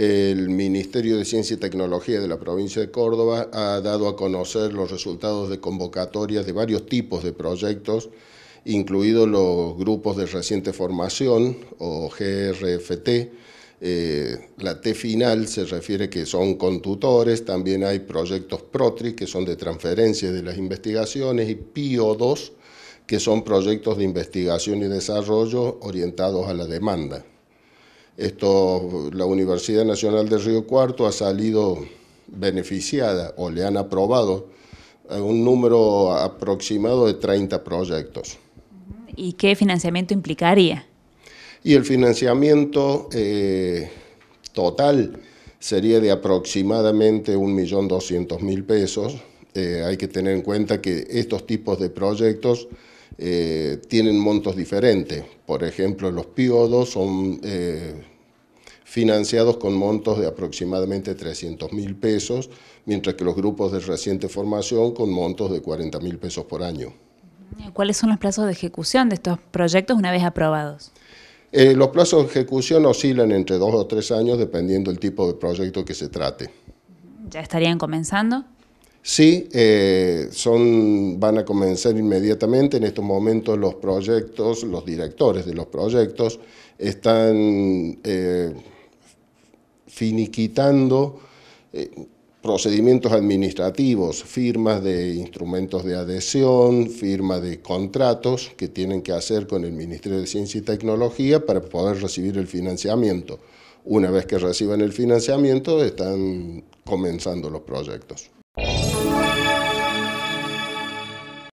el Ministerio de Ciencia y Tecnología de la provincia de Córdoba ha dado a conocer los resultados de convocatorias de varios tipos de proyectos, incluidos los grupos de reciente formación o GRFT. Eh, la T final se refiere que son con tutores, también hay proyectos PROTRI, que son de transferencia de las investigaciones, y PIO2, que son proyectos de investigación y desarrollo orientados a la demanda. Esto, la Universidad Nacional de Río Cuarto ha salido beneficiada o le han aprobado un número aproximado de 30 proyectos. ¿Y qué financiamiento implicaría? Y el financiamiento eh, total sería de aproximadamente 1.200.000 pesos. Eh, hay que tener en cuenta que estos tipos de proyectos eh, tienen montos diferentes. Por ejemplo, los píodos son financiados con montos de aproximadamente 300 mil pesos, mientras que los grupos de reciente formación con montos de 40 mil pesos por año. ¿Cuáles son los plazos de ejecución de estos proyectos una vez aprobados? Eh, los plazos de ejecución oscilan entre dos o tres años dependiendo del tipo de proyecto que se trate. ¿Ya estarían comenzando? Sí, eh, son, van a comenzar inmediatamente. En estos momentos los proyectos, los directores de los proyectos están... Eh, finiquitando eh, procedimientos administrativos, firmas de instrumentos de adhesión, firma de contratos que tienen que hacer con el Ministerio de Ciencia y Tecnología para poder recibir el financiamiento. Una vez que reciban el financiamiento están comenzando los proyectos.